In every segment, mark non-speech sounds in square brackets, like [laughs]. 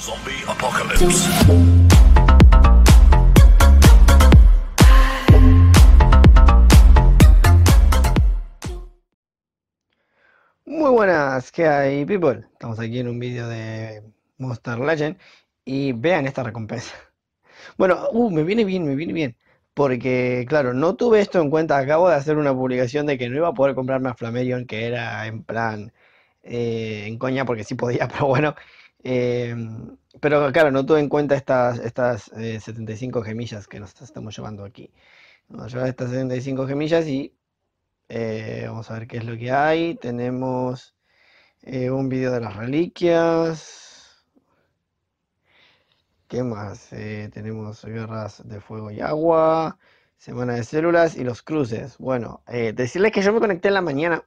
Zombie Apocalypse. Muy buenas, ¿qué hay, people? Estamos aquí en un vídeo de Monster Legend y vean esta recompensa. [laughs] Bueno, uh, me viene bien, me viene bien. Porque, claro, no tuve esto en cuenta. Acabo de hacer una publicación de que no iba a poder comprarme a Flamerion, que era en plan eh, en coña, porque sí podía, [laughs] pero bueno. Em, pero claro, no tuve en cuenta estas, estas 75 eh, gemillas que nos estamos llevando aquí. Vamos a llevar estas 75 gemillas y eh, vamos a ver qué es lo que hay. Tenemos eh, un video de las reliquias. ¿Qué más? tenemos guerras de fuego y agua, semana de células y los cruces. Bueno, decirles que yo me conecté en la mañana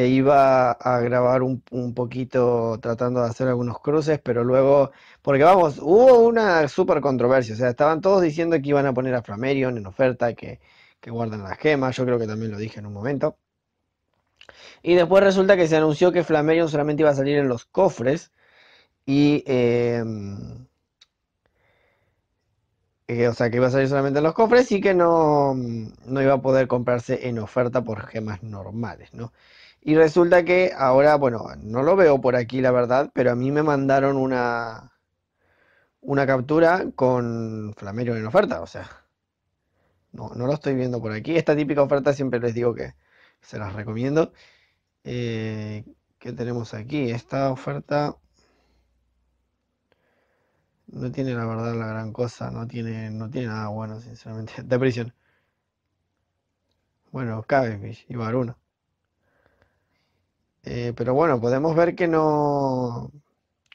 e iba a grabar un, poquito tratando de hacer algunos cruces, pero luego, porque vamos, hubo una súper controversia, o sea, estaban todos diciendo que iban a poner a Flamerion en oferta, que, que guardan las gemas, yo creo que también lo dije en un momento. Y después resulta que se anunció que Flamerion solamente iba a salir en los cofres y... Em, eh, o sea, que iba a salir solamente en los cofres y que no, no iba a poder comprarse en oferta por gemas normales, ¿no? Y resulta que ahora, bueno, no lo veo por aquí, la verdad, pero a mí me mandaron una, una captura con Flamero en oferta, o sea, no, lo estoy viendo por aquí. Esta típica oferta siempre les digo que se las recomiendo. Eh, ¿Qué tenemos aquí? Esta oferta no tiene la verdad la gran cosa, no tiene, no tiene nada bueno, sinceramente. [laughs] de prisión Bueno, cabe, y Baruna. Eh, pero bueno, podemos ver que no,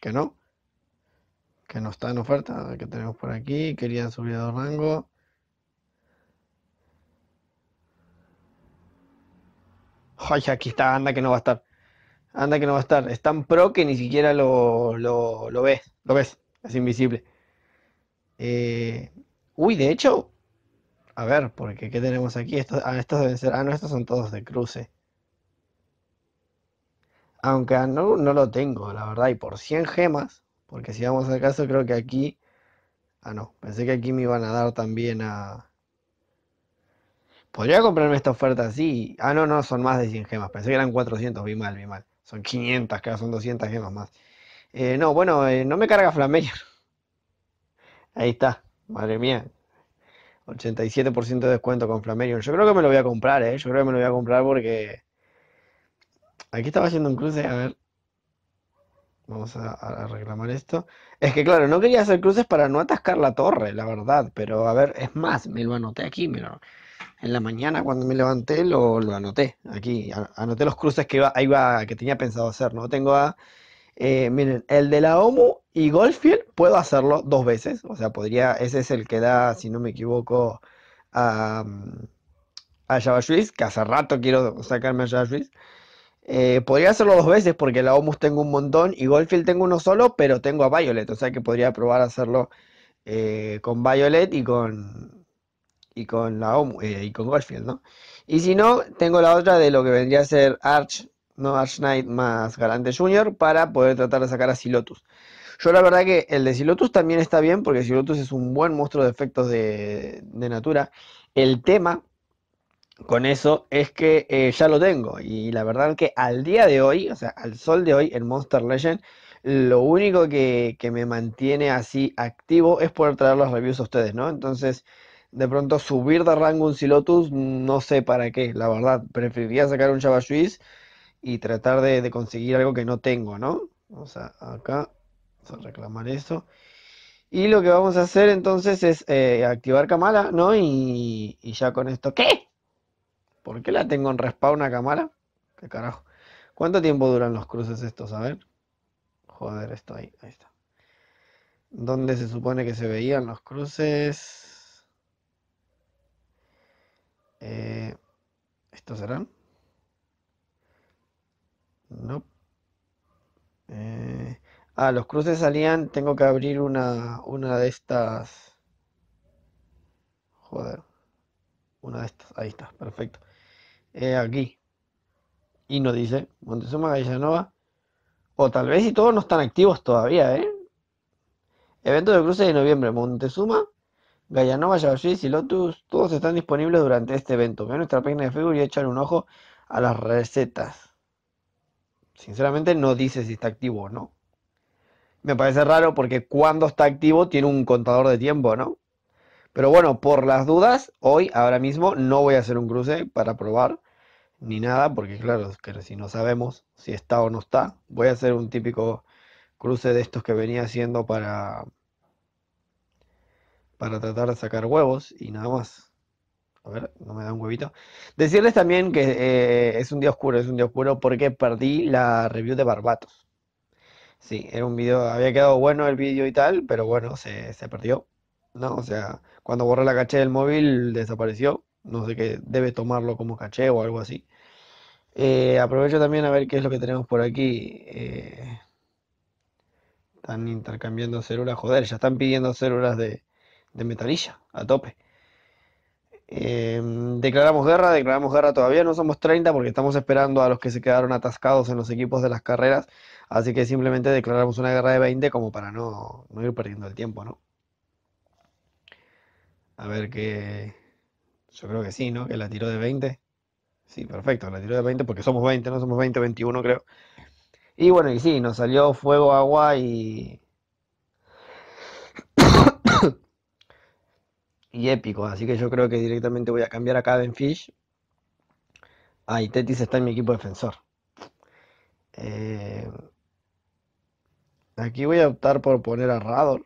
que no, que no está en oferta, que tenemos por aquí, querían subir de rango. Ay, aquí está, anda que no va a estar. Anda que no va a estar. Es tan pro que ni siquiera lo, ves. Lo ves. Es invisible. Eh, uy, de hecho. A ver, porque ¿qué tenemos aquí? Estos, ah, estos deben ser. Ah, no, estos son todos de cruce. Aunque no, lo tengo, la verdad, y por 100 gemas, porque si vamos al caso, creo que aquí. Ah, no, pensé que aquí me iban a dar también a. Podría comprarme esta oferta así. Ah, no, no, son más de 100 gemas. Pensé que eran 400, vi mal, vi mal. Son 500, que son 200 gemas más. Eh, no, bueno, eh, no me carga Flamerion. [laughs] Ahí está, madre mía. 87% de descuento con Flamerion. Yo creo que me lo voy a comprar, ¿eh? Yo creo que me lo voy a comprar porque Aquí estaba haciendo un cruce, a ver. Vamos a, reclamar esto. Es que claro, no quería hacer cruces para no atascar la torre, la verdad. Pero a ver, es más, me lo anoté aquí, en la mañana cuando me levanté lo, anoté. Aquí, anoté los cruces que, iba, que tenía pensado hacer, ¿no? Tengo eh, miren, el de la OMU y Goldfield puedo hacerlo dos veces. O sea, podría. Ese es el que da, si no me equivoco, a, mm, a Java que hace rato quiero sacarme a Java eh, podría hacerlo dos veces porque la Omus tengo un montón y Goldfield tengo uno solo, pero tengo a Violet, o sea que podría probar hacerlo eh, con Violet y con y con la eh, y con Goldfield, ¿no? Y si no, tengo la otra de lo que vendría a ser Arch, no Arch Knight más Galante Jr. para poder tratar de sacar a Silotus. Yo la verdad que el de Silotus también está bien porque Silotus es un buen monstruo de efectos de, de natura. El tema con eso es que eh, ya lo tengo. Y la verdad que al día de hoy, o sea, al sol de hoy en Monster Legend, lo único que, me mantiene así activo es poder traer las reviews a ustedes, ¿no? Entonces, de pronto subir de rango un Silotus, no sé para qué, la verdad. Preferiría sacar un Swiss y tratar de, conseguir algo que no tengo, ¿no? O sea, acá, vamos a reclamar eso. Y lo que vamos a hacer entonces es eh, activar Kamala, ¿no? Y, y ya con esto, ¿qué? ¿Por qué la tengo en respawn a cámara? ¿Qué carajo? ¿Cuánto tiempo duran los cruces estos? A ver. Joder, esto ahí. Ahí está. ¿Dónde se supone que se veían los cruces? Eh, ¿Estos serán? No. Eh, ah, los cruces salían. Tengo que abrir una, una de estas. Joder. Una de estas. Ahí está, perfecto. Eh, aquí. Y no dice Montezuma Gallanova, o tal vez si todos no están activos todavía, ¿eh? Evento de cruce de noviembre, Montezuma, Gallanova, ser y Lotus, todos están disponibles durante este evento. Ve nuestra página de Facebook y echar un ojo a las recetas. Sinceramente no dice si está activo o no. Me parece raro porque cuando está activo tiene un contador de tiempo, ¿no? Pero bueno, por las dudas, hoy, ahora mismo, no voy a hacer un cruce para probar ni nada, porque claro, que si no sabemos si está o no está, voy a hacer un típico cruce de estos que venía haciendo para para tratar de sacar huevos y nada más. A ver, no me da un huevito. Decirles también que eh, es un día oscuro, es un día oscuro porque perdí la review de Barbatos. Sí, era un video, había quedado bueno el vídeo y tal, pero bueno, se perdió. No, o sea, cuando borré la caché del móvil desapareció. No sé qué, debe tomarlo como caché o algo así. Eh, aprovecho también a ver qué es lo que tenemos por aquí. Eh, están intercambiando células, joder, ya están pidiendo células de, de metalilla, a tope. Em, declaramos guerra, declaramos guerra todavía, no somos 30 porque estamos esperando a los que se quedaron atascados en los equipos de las carreras, así que simplemente declaramos una guerra de 20 como para no, no ir perdiendo el tiempo, ¿no? A ver qué. Yo creo que sí, ¿no? Que la tiró de 20. Sí, perfecto, la tiró de 20 porque somos 20, no somos 20, 21 creo. Y bueno, y sí, nos salió fuego, agua y. [coughs] y épico, así que yo creo que directamente voy a cambiar acá a Fish. Ah, y Tetis está en mi equipo defensor. Eh, aquí voy a optar por poner a Rador,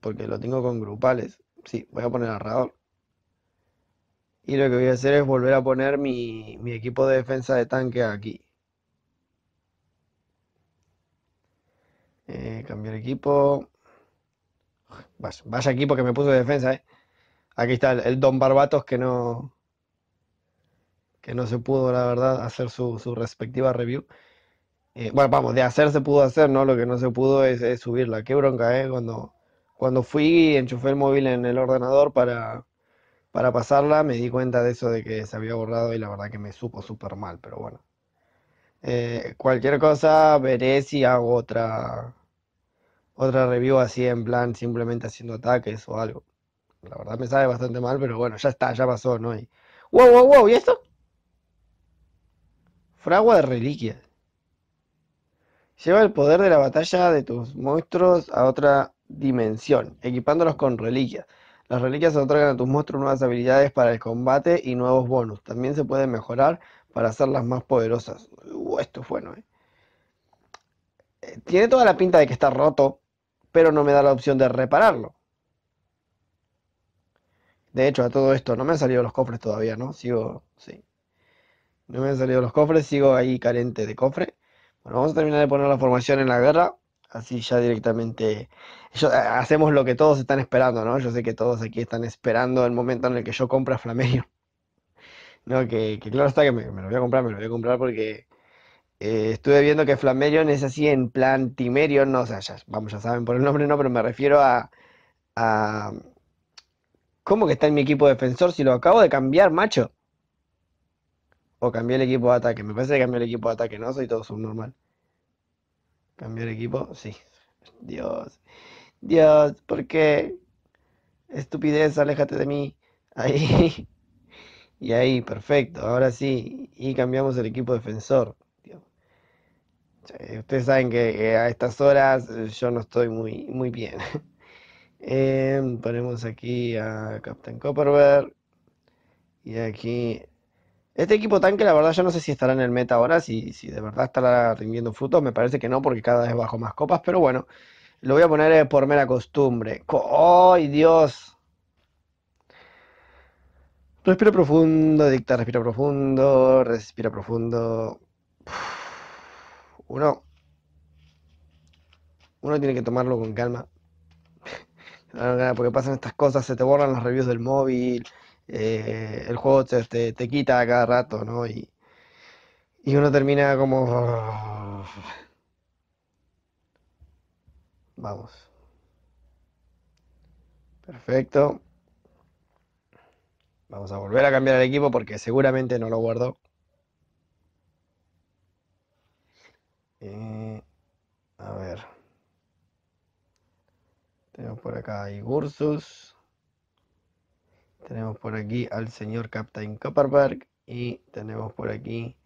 porque lo tengo con grupales. Sí, voy a poner alrededor. Y lo que voy a hacer es volver a poner mi, equipo de defensa de tanque aquí. Eh, cambiar equipo. Vaya, aquí porque me puso de defensa, eh. Aquí está el, Don Barbatos que no. Que no se pudo, la verdad, hacer su, respectiva review. Eh, bueno, vamos, de hacer se pudo hacer, ¿no? Lo que no se pudo es, es subirla. Qué bronca, ¿eh? Cuando cuando fui, y enchufé el móvil en el ordenador para, para pasarla, me di cuenta de eso de que se había borrado y la verdad que me supo súper mal, pero bueno. Eh, cualquier cosa, veré si hago otra, otra review así en plan simplemente haciendo ataques o algo. La verdad me sabe bastante mal, pero bueno, ya está, ya pasó, ¿no? wow, wow! ¿Y esto? Fragua de reliquias. Lleva el poder de la batalla de tus monstruos a otra dimensión, equipándolos con reliquias. Las reliquias otorgan a tus monstruos nuevas habilidades para el combate y nuevos bonus. También se pueden mejorar para hacerlas más poderosas. Uh, esto es bueno, eh. Eh, Tiene toda la pinta de que está roto, pero no me da la opción de repararlo. De hecho, a todo esto no me han salido los cofres todavía, ¿no? Sigo, sí. No me han salido los cofres, sigo ahí carente de cofre. Bueno, vamos a terminar de poner la formación en la guerra así ya directamente hacemos lo que todos están esperando, ¿no? Yo sé que todos aquí están esperando el momento en el que yo compra a [laughs] No, que, claro está que me, lo voy a comprar, me lo voy a comprar porque eh, estuve viendo que Flamerion es así en plan Timerion, no, o sea, ya, vamos, ya saben por el nombre, no, pero me refiero a, a... ¿Cómo que está en mi equipo defensor si lo acabo de cambiar, macho? O cambié el equipo de ataque, me parece que cambié el equipo de ataque, no soy todo subnormal. Cambiar equipo, sí. Dios, Dios, ¿por qué? Estupidez, aléjate de mí. Ahí. [laughs] Y ahí, perfecto, ahora sí. Y cambiamos el equipo defensor. Ustedes saben que a estas horas eh, yo no estoy muy, muy bien. [laughs] Em, ponemos aquí a Captain Copperberg. Y aquí este equipo tanque, la verdad, yo no sé si estará en el meta ahora, si, de verdad estará rindiendo frutos. Me parece que no, porque cada vez bajo más copas, pero bueno, lo voy a poner eh, por mera costumbre. ¡Ay, Dios! Respira profundo, dicta, respira profundo, respira profundo. Uno. Uno tiene que tomarlo con calma. [laughs] Porque pasan estas cosas, se te borran los reviews del móvil eh, el juego te, quita cada rato, ¿no? Y, y uno termina como... Vamos. Perfecto. Vamos a volver a cambiar el equipo porque seguramente no lo guardó. Eh, a ver. Tenemos por acá a Igursus. Tenemos por aquí al señor Captain Copperberg y tenemos por aquí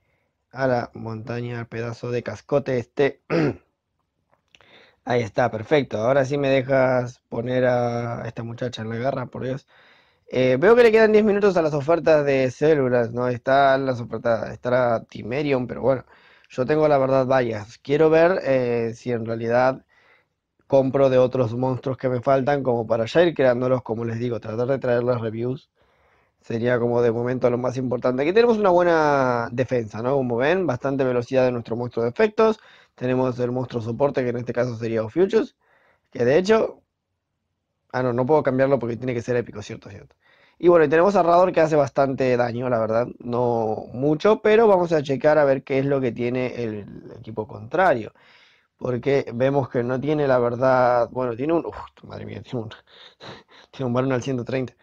a la montaña, al pedazo de cascote este. [clears throat] Ahí está, perfecto. Ahora sí me dejas poner a esta muchacha en la garra, por Dios. Eh, veo que le quedan 10 minutos a las ofertas de células, ¿no? Están las ofertas, estará Timerion, pero bueno, yo tengo la verdad varias. Quiero ver eh, si en realidad compro de otros monstruos que me faltan como para ya ir creándolos, como les digo, tratar de traer las reviews sería como de momento lo más importante. Aquí tenemos una buena defensa, ¿no? Como ven, bastante velocidad de nuestro monstruo de efectos. Tenemos el monstruo soporte, que en este caso sería futures que de hecho... Ah, no, no puedo cambiarlo porque tiene que ser épico, cierto, cierto. Y bueno, y tenemos a Rador que hace bastante daño, la verdad. No mucho, pero vamos a checar a ver qué es lo que tiene el equipo contrario porque vemos que no tiene la verdad, bueno, tiene un, uf, madre mía, [laughs] tiene un, tiene un balón al 130.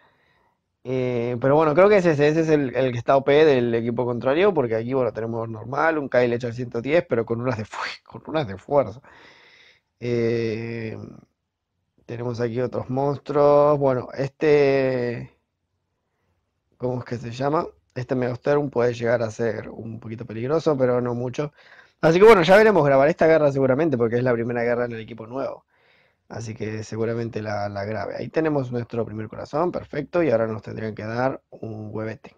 Eh, pero bueno, creo que ese, ese es el, que está OP del equipo contrario, porque aquí, bueno, tenemos normal, un Kyle hecho al 110, pero con unas de, [laughs] con unas de fuerza. Eh, tenemos aquí otros monstruos, bueno, este, ¿cómo es que se llama? Este un puede llegar a ser un poquito peligroso, pero no mucho. Así que bueno, ya veremos grabar esta guerra seguramente, porque es la primera guerra en el equipo nuevo. Así que seguramente la, la grave. Ahí tenemos nuestro primer corazón, perfecto. Y ahora nos tendrían que dar un huevete.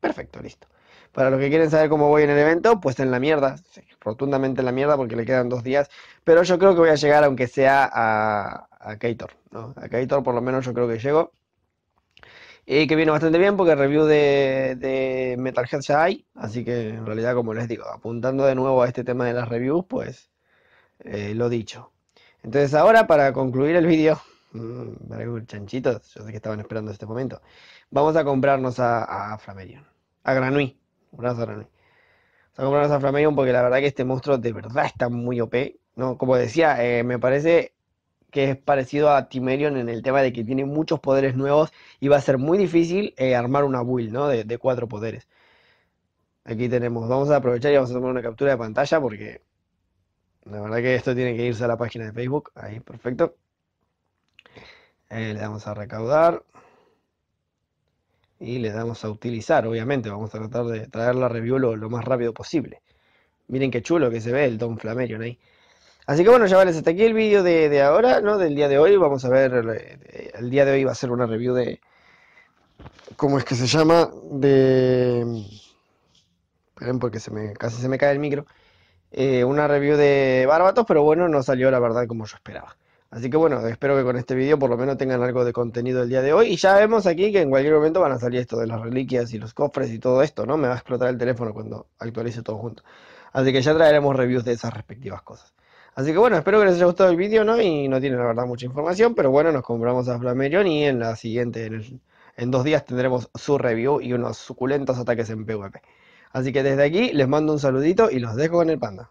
Perfecto, listo. Para los que quieren saber cómo voy en el evento, pues en la mierda, rotundamente en la mierda porque le quedan dos días. Pero yo creo que voy a llegar, aunque sea a, a Kator, A Kator por lo menos yo creo que llego. Y que viene bastante bien porque review de, de Metal ya hay, así que en realidad, como les digo, apuntando de nuevo a este tema de las reviews, pues eh, lo dicho. Entonces ahora, para concluir el vídeo, [laughs] mm, chanchitos, yo sé que estaban esperando este momento, vamos a comprarnos a, a a Granui, abrazo a Granui. Vamos a comprarnos a Flamerion porque la verdad que este monstruo de verdad está muy OP, ¿no? Como decía, eh, me parece que es parecido a Timerion en el tema de que tiene muchos poderes nuevos y va a ser muy difícil eh, armar una build ¿no? de, cuatro poderes. Aquí tenemos, vamos a aprovechar y vamos a tomar una captura de pantalla porque la verdad que esto tiene que irse a la página de Facebook. Ahí, perfecto. Eh, le damos a recaudar. Y le damos a utilizar, obviamente. Vamos a tratar de traer la review lo, lo más rápido posible. Miren qué chulo que se ve el Don Flamerion ahí. Así que bueno, chavales, hasta aquí el vídeo de, ahora, ¿no? Del día de hoy. Vamos a ver, eh, eh, el, día de hoy va a ser una review de... ¿Cómo es que se llama? De... Esperen porque se me, casi se me cae el micro. Eh, una review de Barbatos, pero bueno, no salió la verdad como yo esperaba. Así que bueno, espero que con este vídeo por lo menos tengan algo de contenido el día de hoy. Y ya vemos aquí que en cualquier momento van a salir esto de las reliquias y los cofres y todo esto, ¿no? Me va a explotar el teléfono cuando actualice todo junto. Así que ya traeremos reviews de esas respectivas cosas. Así que bueno, espero que les haya gustado el vídeo, ¿no? Y no tiene la verdad mucha información, pero bueno, nos compramos a Flamerion y en la siguiente, en, dos días tendremos su review y unos suculentos ataques en PvP. Así que desde aquí les mando un saludito y los dejo con el panda.